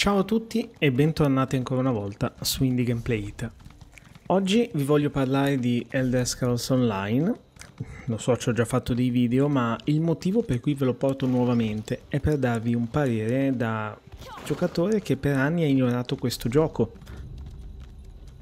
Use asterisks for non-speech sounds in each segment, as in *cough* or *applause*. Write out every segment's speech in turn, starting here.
Ciao a tutti e bentornati ancora una volta su Indie Gameplay It. Oggi vi voglio parlare di Elder Scrolls Online. Lo so, ci ho già fatto dei video, ma il motivo per cui ve lo porto nuovamente è per darvi un parere da giocatore che per anni ha ignorato questo gioco.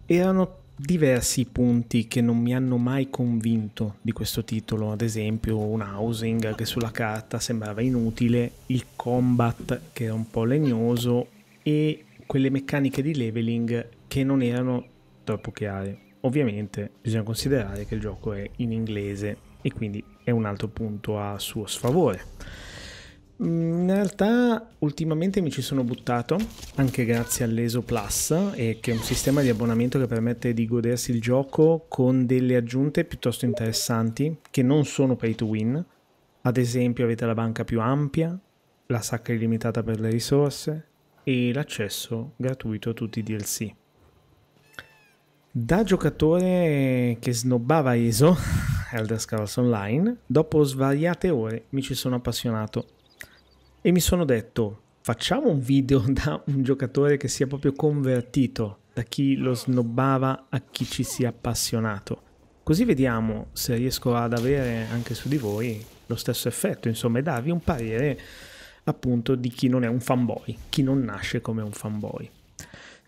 Erano diversi punti che non mi hanno mai convinto di questo titolo, ad esempio un housing che sulla carta sembrava inutile, il combat che era un po' legnoso e quelle meccaniche di leveling che non erano troppo chiare. Ovviamente bisogna considerare che il gioco è in inglese e quindi è un altro punto a suo sfavore. Mm, in realtà ultimamente mi ci sono buttato, anche grazie all'ESO Plus, eh, che è un sistema di abbonamento che permette di godersi il gioco con delle aggiunte piuttosto interessanti, che non sono pay to win. Ad esempio avete la banca più ampia, la sacca illimitata per le risorse, e l'accesso gratuito a tutti i DLC. Da giocatore che snobbava ESO, *laughs* Elder Scrolls Online, dopo svariate ore mi ci sono appassionato e mi sono detto facciamo un video *laughs* da un giocatore che sia proprio convertito, da chi lo snobbava a chi ci si è appassionato. Così vediamo se riesco ad avere anche su di voi lo stesso effetto, insomma, e darvi un parere appunto di chi non è un fanboy, chi non nasce come un fanboy.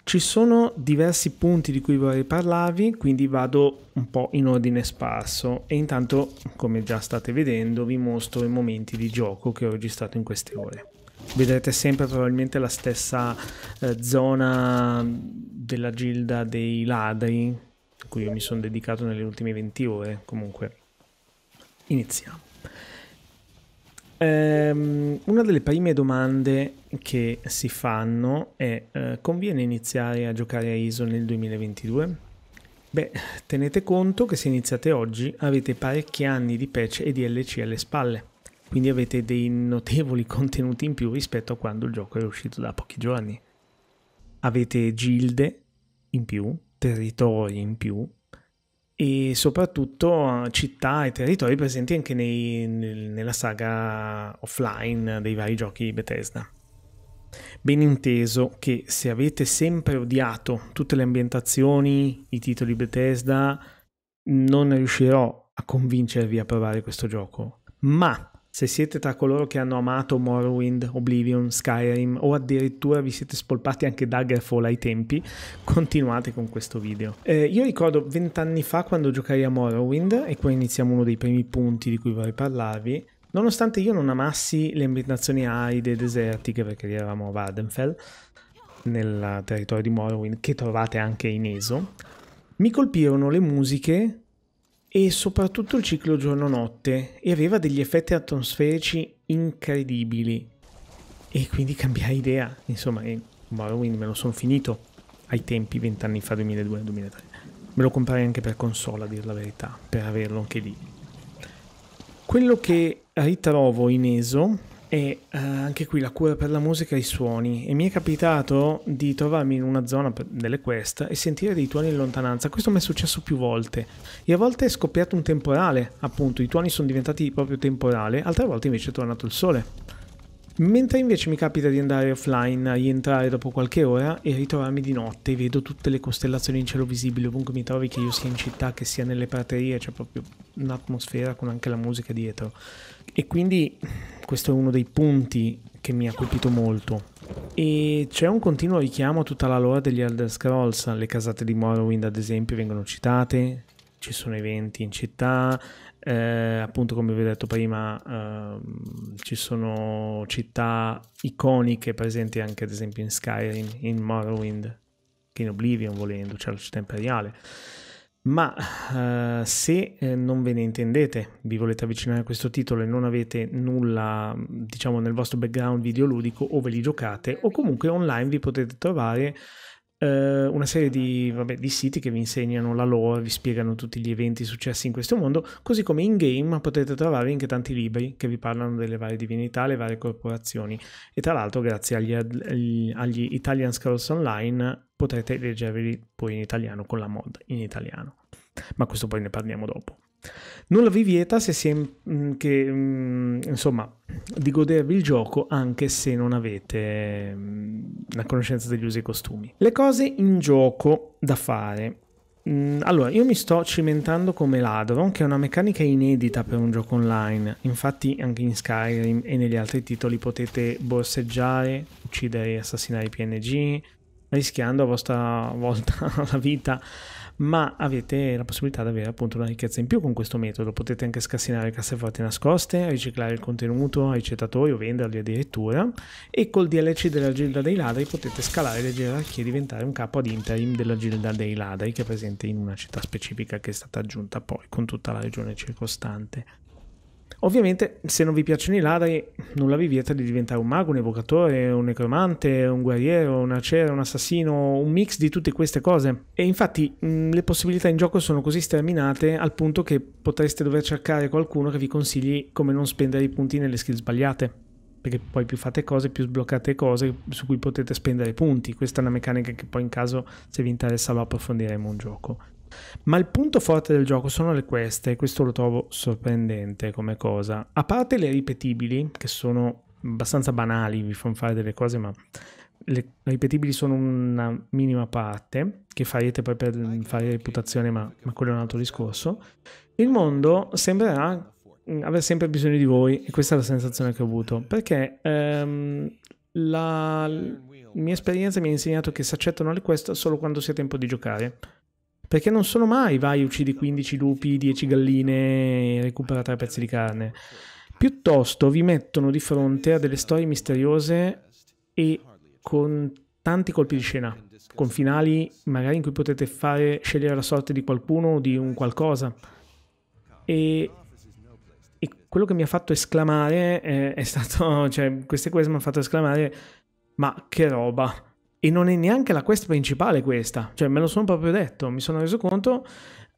Ci sono diversi punti di cui vorrei parlarvi, quindi vado un po' in ordine sparso e intanto, come già state vedendo, vi mostro i momenti di gioco che ho registrato in queste ore. Vedrete sempre probabilmente la stessa eh, zona della gilda dei ladri, a cui mi sono dedicato nelle ultime 20 ore, comunque iniziamo. Um, una delle prime domande che si fanno è uh, conviene iniziare a giocare a ISO nel 2022? Beh, tenete conto che se iniziate oggi avete parecchi anni di patch e DLC alle spalle, quindi avete dei notevoli *laughs* contenuti in più rispetto a quando il gioco è uscito da pochi giorni. Avete gilde in più, territori in più, e soprattutto eh, città e territori presenti anche nei, nella saga offline dei vari giochi Bethesda. Ben inteso che se avete sempre odiato tutte le ambientazioni, i titoli Bethesda, non riuscirò a convincervi a provare questo gioco, ma se siete tra coloro che hanno amato Morrowind, Oblivion, Skyrim o addirittura vi siete spolpati anche Daggerfall ai tempi, continuate con questo video. Eh, io ricordo vent'anni fa quando giocai a Morrowind e poi iniziamo uno dei primi punti di cui vorrei parlarvi. Nonostante io non amassi le ambientazioni aride e desertiche perché lì eravamo a Vardenfell, nel territorio di Morrowind, che trovate anche in ESO, mi colpirono le musiche e soprattutto il ciclo giorno-notte e aveva degli effetti atmosferici incredibili. E quindi cambiai idea, insomma, e Morrowind me lo sono finito ai tempi, vent'anni fa, 2002-2003. Me lo comprai anche per console, a dir la verità, per averlo anche lì. Quello che ritrovo in ESO e eh, anche qui la cura per la musica e i suoni. E mi è capitato di trovarmi in una zona delle quest e sentire dei tuoni in lontananza. Questo mi è successo più volte. E a volte è scoppiato un temporale, appunto, i tuoni sono diventati proprio temporale, altre volte invece è tornato il sole. Mentre invece mi capita di andare offline, rientrare dopo qualche ora e ritrovarmi di notte, vedo tutte le costellazioni in cielo visibile, ovunque mi trovi che io sia in città, che sia nelle praterie, c'è proprio un'atmosfera con anche la musica dietro. E quindi questo è uno dei punti che mi ha colpito molto. E c'è un continuo richiamo a tutta la lore degli Elder Scrolls, le casate di Morrowind ad esempio vengono citate, ci sono eventi in città, eh, appunto, come vi ho detto prima, ehm, ci sono città iconiche presenti anche, ad esempio, in Skyrim, in Morrowind, che in Oblivion volendo, c'è cioè la città imperiale. Ma eh, se eh, non ve ne intendete, vi volete avvicinare a questo titolo e non avete nulla, diciamo, nel vostro background videoludico o ve li giocate o comunque online vi potete trovare eh, una serie di, vabbè, di, siti che vi insegnano la lore, vi spiegano tutti gli eventi successi in questo mondo, così come in game potete trovare anche tanti libri che vi parlano delle varie divinità, le varie corporazioni e tra l'altro grazie agli, agli, Italian Scrolls Online potrete leggerli poi in italiano con la mod in italiano, ma questo poi ne parliamo dopo. Nulla vi vieta se si mm, che, mm, insomma, di godervi il gioco anche se non avete mm, la conoscenza degli usi e costumi. Le cose in gioco da fare. Allora, io mi sto cimentando come ladro, che è una meccanica inedita per un gioco online. Infatti, anche in Skyrim e negli altri titoli potete borseggiare, uccidere e assassinare i PNG, rischiando a vostra volta *laughs* la vita ma avete la possibilità di avere appunto una ricchezza in più con questo metodo. Potete anche scassinare casseforti nascoste, riciclare il contenuto ai cetatori o venderli addirittura e col DLC della Gilda dei Ladri potete scalare le gerarchie e diventare un capo ad interim della Gilda dei Ladri che è presente in una città specifica che è stata aggiunta poi con tutta la regione circostante. Ovviamente, se non vi piacciono i ladri, nulla vi vieta di diventare un mago, un evocatore, un necromante, un guerriero, un arciere, un assassino, un mix di tutte queste cose. E infatti mh, mm, le possibilità in gioco sono così sterminate al punto che potreste dover cercare qualcuno che vi consigli come non spendere i punti nelle skill sbagliate. Perché poi più fate cose, più sbloccate cose su cui potete spendere punti. Questa è una meccanica che poi in caso, se vi interessa, lo approfondiremo un gioco. Ma il punto forte del gioco sono le queste, e questo lo trovo sorprendente come cosa. A parte le ripetibili, che sono abbastanza banali, vi fanno fare delle cose, ma le ripetibili sono una minima parte, che farete poi per fare reputazione, ma, ma quello è un altro discorso. Il mondo sembrerà mm, aver sempre bisogno di voi, e questa è la sensazione che ho avuto, perché ehm, la mia esperienza mi ha insegnato che si accettano le quest solo quando si ha tempo di giocare perché non sono mai vai, uccidi 15 lupi, 10 galline e recupera 3 pezzi di carne. Piuttosto vi mettono di fronte a delle storie misteriose e con tanti colpi di scena, con finali magari in cui potete fare scegliere la sorte di qualcuno o di un qualcosa. E, e quello che mi ha fatto esclamare è, è stato, *laughs* cioè queste cose mi hanno fatto esclamare, ma che roba! E non è neanche la quest principale questa, cioè me lo sono proprio detto, mi sono reso conto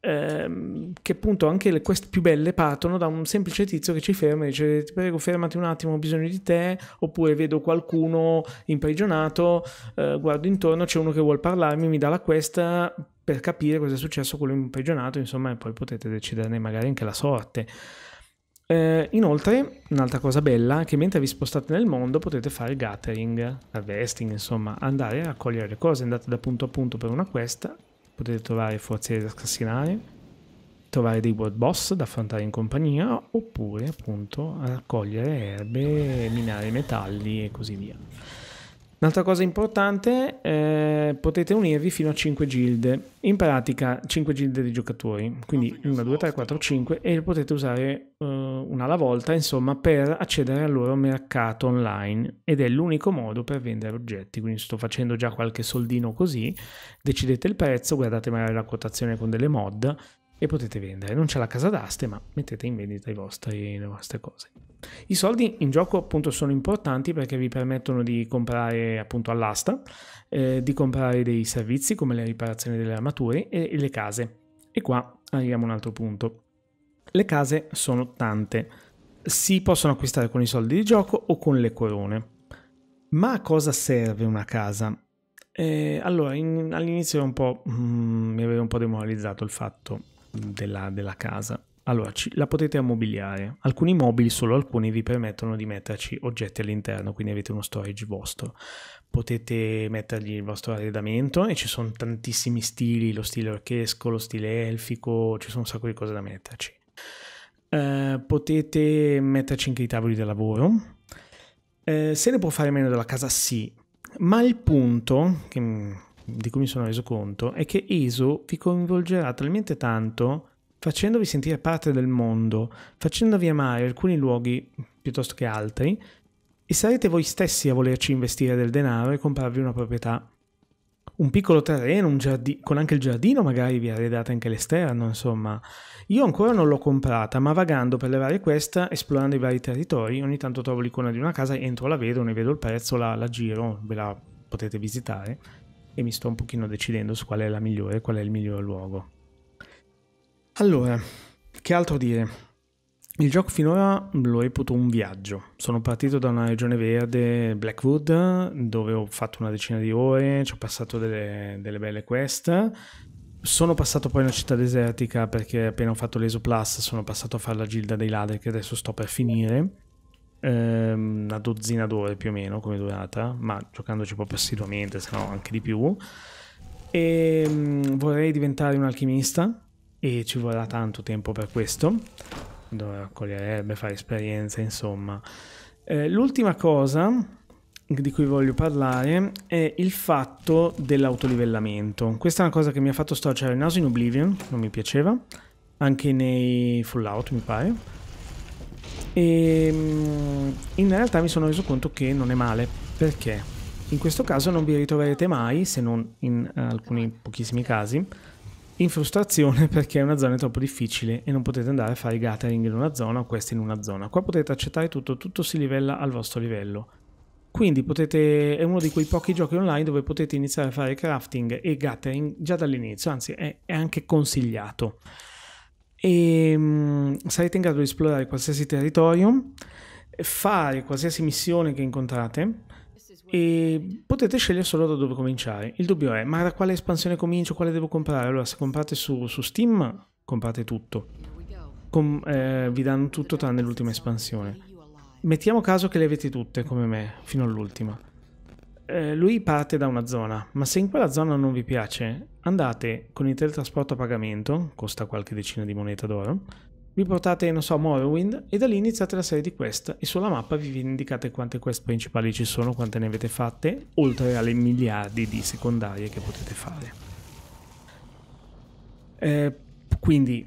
ehm, che appunto anche le quest più belle partono da un semplice tizio che ci ferma e dice ti prego fermati un attimo, ho bisogno di te, oppure vedo qualcuno imprigionato, eh, guardo intorno, c'è uno che vuole parlarmi, mi dà la quest per capire cosa è successo a quello imprigionato, insomma, e poi potete deciderne magari anche la sorte. Eh, inoltre, un'altra cosa bella è che mentre vi spostate nel mondo potete fare gathering, harvesting, insomma, andare a raccogliere le cose, andate da punto a punto per una quest, potete trovare forze da scassinare, trovare dei world boss da affrontare in compagnia, oppure appunto raccogliere erbe, minare metalli e così via. Un'altra cosa importante, eh, potete unirvi fino a 5 gilde, in pratica 5 gilde di giocatori, quindi 1, 2, 3, 4, 5 e potete usare eh, una alla volta insomma per accedere al loro mercato online ed è l'unico modo per vendere oggetti, quindi sto facendo già qualche soldino così, decidete il prezzo, guardate magari la quotazione con delle mod e potete vendere. Non c'è la casa d'aste, ma mettete in vendita i vostri, le vostre cose. I soldi in gioco appunto sono importanti perché vi permettono di comprare appunto all'asta, eh, di comprare dei servizi come le riparazioni delle armature e, e le case. E qua arriviamo a un altro punto. Le case sono tante, si possono acquistare con i soldi di gioco o con le corone. Ma a cosa serve una casa? Eh, allora, all'inizio un mh, mm, mi aveva un po' demoralizzato il fatto della, della casa. Allora, la potete ammobiliare. Alcuni mobili, solo alcuni, vi permettono di metterci oggetti all'interno, quindi avete uno storage vostro. Potete mettergli il vostro arredamento e ci sono tantissimi stili, lo stile orchesco, lo stile elfico, ci sono un sacco di cose da metterci. Eh, potete metterci anche i tavoli da lavoro. Eh, se ne può fare meno della casa, sì, ma il punto che di cui mi sono reso conto è che ESO vi coinvolgerà talmente tanto facendovi sentire parte del mondo, facendovi amare alcuni luoghi piuttosto che altri, e sarete voi stessi a volerci investire del denaro e comprarvi una proprietà. Un piccolo terreno, un giardino, con anche il giardino magari vi arredate anche l'esterno, insomma. Io ancora non l'ho comprata, ma vagando per le varie quest, esplorando i vari territori, ogni tanto trovo l'icona di una casa, entro la vedo, ne vedo il prezzo, la, la giro, ve la potete visitare e mi sto un pochino decidendo su qual è la migliore, qual è il miglior luogo. Allora, che altro dire? Il gioco finora lo reputo un viaggio. Sono partito da una regione verde, Blackwood, dove ho fatto una decina di ore, ci ho passato delle, delle belle quest. Sono passato poi in una città desertica perché appena ho fatto l'ESO Plus sono passato a fare la Gilda dei Ladri che adesso sto per finire ehm, una dozzina d'ore più o meno come durata, ma giocandoci proprio assiduamente, se no anche di più. E ehm, vorrei diventare un alchimista e ci vorrà tanto tempo per questo. Dovrò raccogliere erbe, fare esperienze, insomma. Eh, l'ultima cosa di cui voglio parlare è il fatto dell'autolivellamento. Questa è una cosa che mi ha fatto storcere il naso in Oblivion, non mi piaceva, anche nei Fallout mi pare. E ehm, in realtà mi sono reso conto che non è male, perché in questo caso non vi ritroverete mai, se non in alcuni pochissimi casi, in frustrazione *laughs* perché una zona è troppo difficile e non potete andare a fare i gathering in una zona o questi in una zona. Qua potete accettare tutto, tutto si livella al vostro livello. Quindi potete, è uno di quei pochi giochi online dove potete iniziare a fare crafting e gathering già dall'inizio, anzi è, è anche consigliato e um, sarete in grado di esplorare qualsiasi territorio, fare qualsiasi missione che incontrate e potete scegliere solo da dove cominciare. Il dubbio è, ma da quale espansione comincio, quale devo comprare? Allora, se comprate su, su Steam, comprate tutto. Com eh, vi danno tutto tranne l'ultima espansione. Mettiamo caso che le avete tutte, come me, fino all'ultima. Eh, lui parte da una zona, ma se in quella zona non vi piace, andate con il teletrasporto a pagamento, costa qualche decina di moneta d'oro, vi portate, non so, Morrowind e da lì iniziate la serie di quest e sulla mappa vi indicate quante quest principali ci sono, quante ne avete fatte, oltre alle miliardi di secondarie che potete fare. Eh, quindi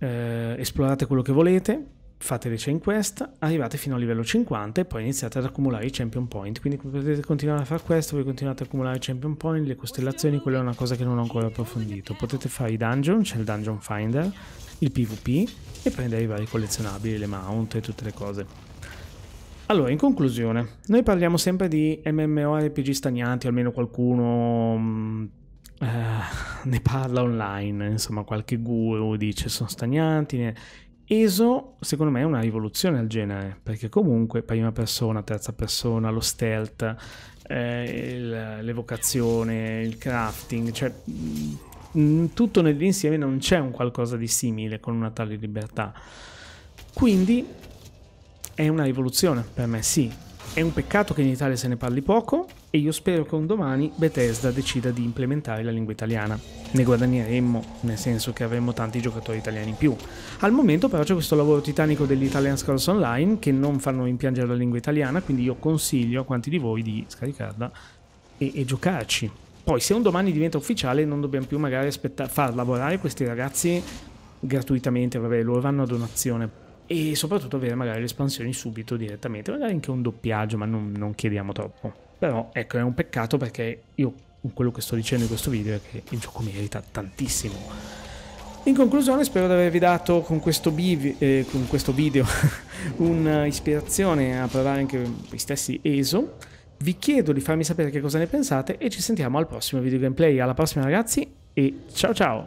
eh, esplorate quello che volete, fate le chain quest, arrivate fino al livello 50 e poi iniziate ad accumulare i champion point, quindi potete continuare a fare questo, voi continuate ad accumulare i champion point, le costellazioni, quella è una cosa che non ho ancora approfondito, potete fare i dungeon, c'è il dungeon finder, il pvp e prendere i vari collezionabili, le mount e tutte le cose. Allora, in conclusione, noi parliamo sempre di MMORPG stagnanti, almeno qualcuno mm, eh, *laughs* ne parla online, insomma qualche guru dice sono stagnanti, ESO, secondo me, è una rivoluzione al genere, perché comunque prima persona, terza persona, lo stealth, eh, l'evocazione, il crafting, cioè mm, mm, tutto nell'insieme non c'è un qualcosa di simile con una tale libertà. Quindi è una rivoluzione per me, sì. È un peccato che in Italia se ne parli poco, e io spero che un domani Bethesda decida di implementare la lingua italiana. Ne guadagneremmo, nel senso che avremmo tanti giocatori italiani in più. Al momento però c'è questo lavoro titanico dell'Italian Scholars Online che non fanno impiangere la lingua italiana, quindi io consiglio a quanti di voi di scaricarla e, e giocarci. Poi se un domani diventa ufficiale non dobbiamo più magari far lavorare questi ragazzi gratuitamente, vabbè loro vanno a donazione, e soprattutto avere magari le espansioni subito direttamente, magari anche un doppiaggio, ma non, non chiediamo troppo. Però ecco, è un peccato perché io quello che sto dicendo in questo video è che il gioco merita tantissimo. In conclusione spero di avervi dato con questo, bivi, eh, con questo video *laughs* un'ispirazione eh, a provare anche voi stessi ESO. Vi chiedo di farmi sapere che cosa ne pensate e ci sentiamo al prossimo video gameplay. Alla prossima ragazzi e ciao ciao!